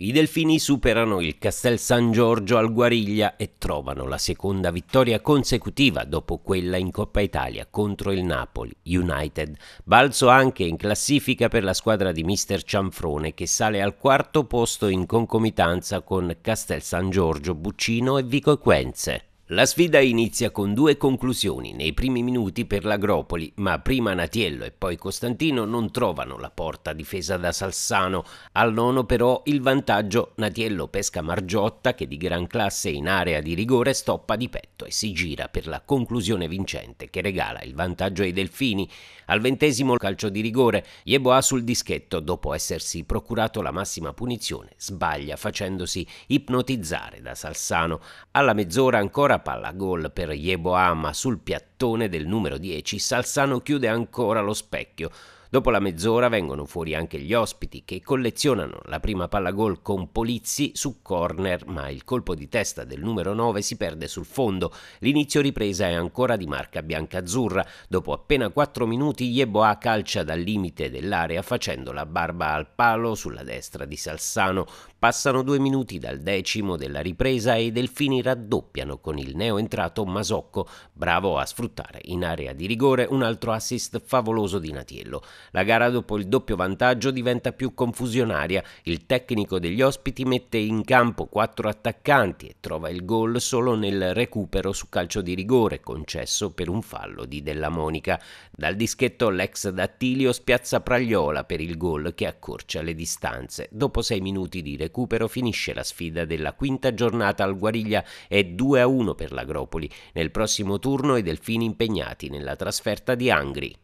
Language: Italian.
I delfini superano il Castel San Giorgio al Guariglia e trovano la seconda vittoria consecutiva dopo quella in Coppa Italia contro il Napoli United. Balzo anche in classifica per la squadra di Mister Cianfrone che sale al quarto posto in concomitanza con Castel San Giorgio, Buccino e Vico Equenze. La sfida inizia con due conclusioni nei primi minuti per l'Agropoli, ma prima Natiello e poi Costantino non trovano la porta difesa da Salsano. Al nono però il vantaggio Natiello pesca Margiotta che di gran classe in area di rigore stoppa di petto e si gira per la conclusione vincente che regala il vantaggio ai Delfini. Al ventesimo calcio di rigore Iebo sul dischetto dopo essersi procurato la massima punizione sbaglia facendosi ipnotizzare da Salsano. Alla mezz'ora ancora palla gol per Yeboama sul piattino mattone del numero 10, Salsano chiude ancora lo specchio. Dopo la mezz'ora vengono fuori anche gli ospiti che collezionano la prima palla gol con Polizzi su corner, ma il colpo di testa del numero 9 si perde sul fondo. L'inizio ripresa è ancora di marca biancazzurra. Dopo appena 4 minuti Yeboa calcia dal limite dell'area facendo la barba al palo sulla destra di Salsano. Passano due minuti dal decimo della ripresa e i Delfini raddoppiano con il neo entrato Masocco, bravo a sfruttare sfruttare in area di rigore un altro assist favoloso di Natiello. La gara dopo il doppio vantaggio diventa più confusionaria, il tecnico degli ospiti mette in campo quattro attaccanti e trova il gol solo nel recupero su calcio di rigore concesso per un fallo di Della Monica. Dal dischetto l'ex D'Attilio spiazza Pragliola per il gol che accorcia le distanze. Dopo sei minuti di recupero finisce la sfida della quinta giornata al Guariglia e 2-1 per l'Agropoli. Nel prossimo turno i Delfini impegnati nella trasferta di Angri.